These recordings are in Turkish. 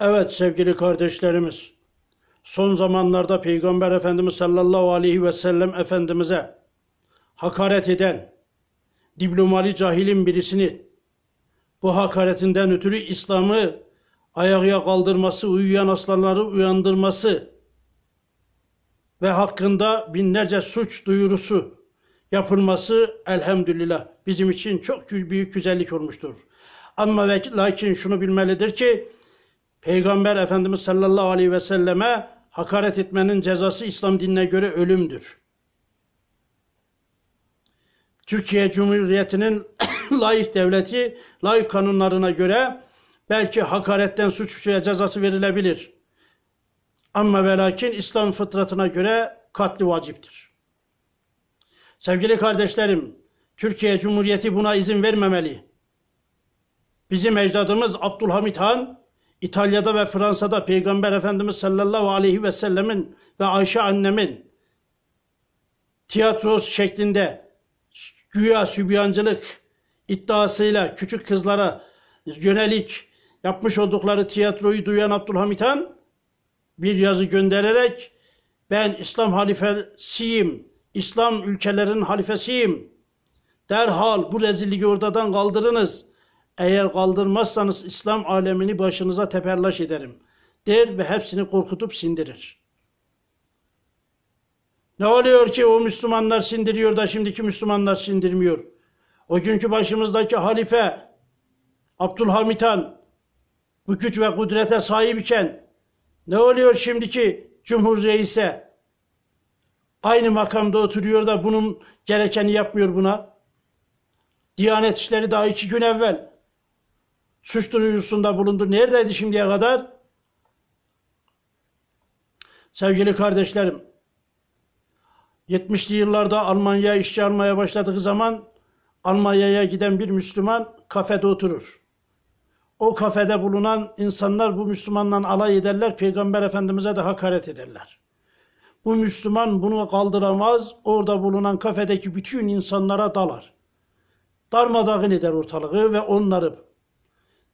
Evet sevgili kardeşlerimiz, son zamanlarda Peygamber Efendimiz sallallahu aleyhi ve sellem Efendimiz'e hakaret eden diplomali cahilin birisini bu hakaretinden ötürü İslam'ı ayağıya kaldırması, uyuyan aslanları uyandırması ve hakkında binlerce suç duyurusu yapılması elhamdülillah bizim için çok büyük güzellik olmuştur. Ama ve lakin şunu bilmelidir ki Peygamber Efendimiz sallallahu aleyhi ve selleme hakaret etmenin cezası İslam dinine göre ölümdür. Türkiye Cumhuriyeti'nin layık devleti, layık kanunlarına göre belki hakaretten suç ve cezası verilebilir. Ama ve lakin İslam fıtratına göre katli vaciptir. Sevgili kardeşlerim, Türkiye Cumhuriyeti buna izin vermemeli. Bizim ecdadımız Abdülhamit Han İtalya'da ve Fransa'da Peygamber Efendimiz sallallahu aleyhi ve sellemin ve Ayşe annemin tiyatros şeklinde güya sübyancılık iddiasıyla küçük kızlara yönelik yapmış oldukları tiyatroyu duyan Abdülhamit Han bir yazı göndererek ben İslam halifesiyim, İslam ülkelerin halifesiyim. Derhal bu rezilliği ortadan kaldırınız. Eğer kaldırmazsanız İslam alemini başınıza teperlaş ederim der ve hepsini korkutup sindirir. Ne oluyor ki o Müslümanlar sindiriyor da şimdiki Müslümanlar sindirmiyor. O günkü başımızdaki halife Abdülhamit Han bu güç ve kudrete sahip iken ne oluyor şimdiki Cumhur Reis'e? Aynı makamda oturuyor da bunun gerekeni yapmıyor buna. Diyanet İşleri daha iki gün evvel suç duyurusunda bulundu. Neredeydi şimdiye kadar? Sevgili kardeşlerim, 70'li yıllarda Almanya'ya işçi almaya başladığı zaman Almanya'ya giden bir Müslüman kafede oturur. O kafede bulunan insanlar bu Müslümanla alay ederler, Peygamber Efendimiz'e de hakaret ederler. Bu Müslüman bunu kaldıramaz, orada bulunan kafedeki bütün insanlara dalar. Darmadağın eder ortalığı ve onları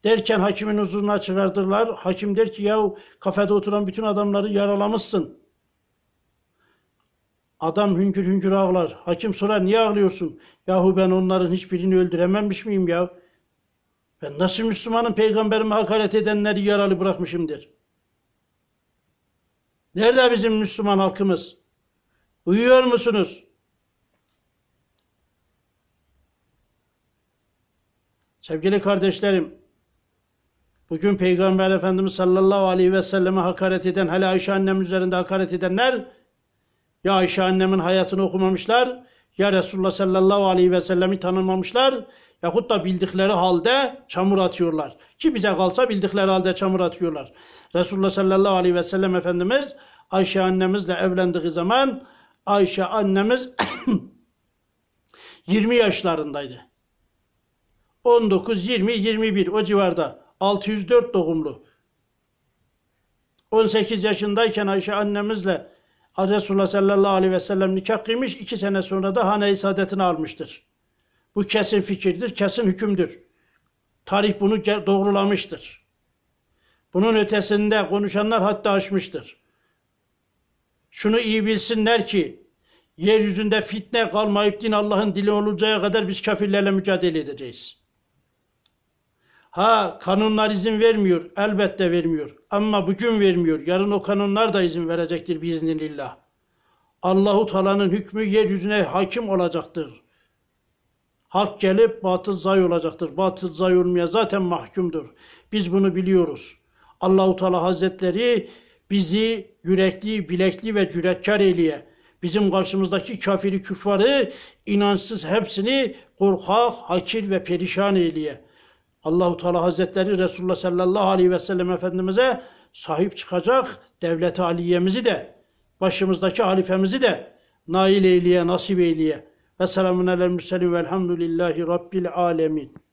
Derken hakimin huzuruna çıkartırlar. Hakim der ki yahu kafede oturan bütün adamları yaralamışsın. Adam hüngür hüngür ağlar. Hakim sorar niye ağlıyorsun? Yahu ben onların hiçbirini öldürememiş miyim ya? Ben nasıl Müslümanın peygamberime hakaret edenleri yaralı bırakmışımdır? Nerede bizim Müslüman halkımız? Uyuyor musunuz? Sevgili kardeşlerim, Bugün Peygamber Efendimiz sallallahu aleyhi ve selleme hakaret eden, hele Ayşe annem üzerinde hakaret edenler, ya Ayşe annemin hayatını okumamışlar, ya Resulullah sallallahu aleyhi ve sellemi tanımamışlar, yahut da bildikleri halde çamur atıyorlar. Ki bize kalsa bildikleri halde çamur atıyorlar. Resulullah sallallahu aleyhi ve sellem Efendimiz Ayşe annemizle evlendiği zaman Ayşe annemiz 20 yaşlarındaydı. 19, 20, 21 o civarda. 604 doğumlu. 18 yaşındayken Ayşe annemizle Resulullah sallallahu aleyhi ve sellem nikah kıymış. iki sene sonra da hane-i saadetini almıştır. Bu kesin fikirdir, kesin hükümdür. Tarih bunu doğrulamıştır. Bunun ötesinde konuşanlar hatta aşmıştır. Şunu iyi bilsinler ki yeryüzünde fitne kalmayıp din Allah'ın dili oluncaya kadar biz kafirlerle mücadele edeceğiz.'' Ha kanunlar izin vermiyor. Elbette vermiyor. Ama bugün vermiyor. Yarın o kanunlar da izin verecektir biiznillah. Allahu Teala'nın hükmü yeryüzüne hakim olacaktır. Hak gelip batıl zay olacaktır. Batıl zay olmaya zaten mahkumdur. Biz bunu biliyoruz. Allahu Teala Hazretleri bizi yürekli, bilekli ve cüretkar eyleye. Bizim karşımızdaki kafiri küffarı, inançsız hepsini korkak, hakir ve perişan eyleye. Allahu Teala Hazretleri Resulullah sallallahu aleyhi ve sellem Efendimiz'e sahip çıkacak devlet-i aliyemizi de başımızdaki halifemizi de nail eyleye, nasip eyleye. Ve selamun aleyhi ve sellim velhamdülillahi rabbil alemin.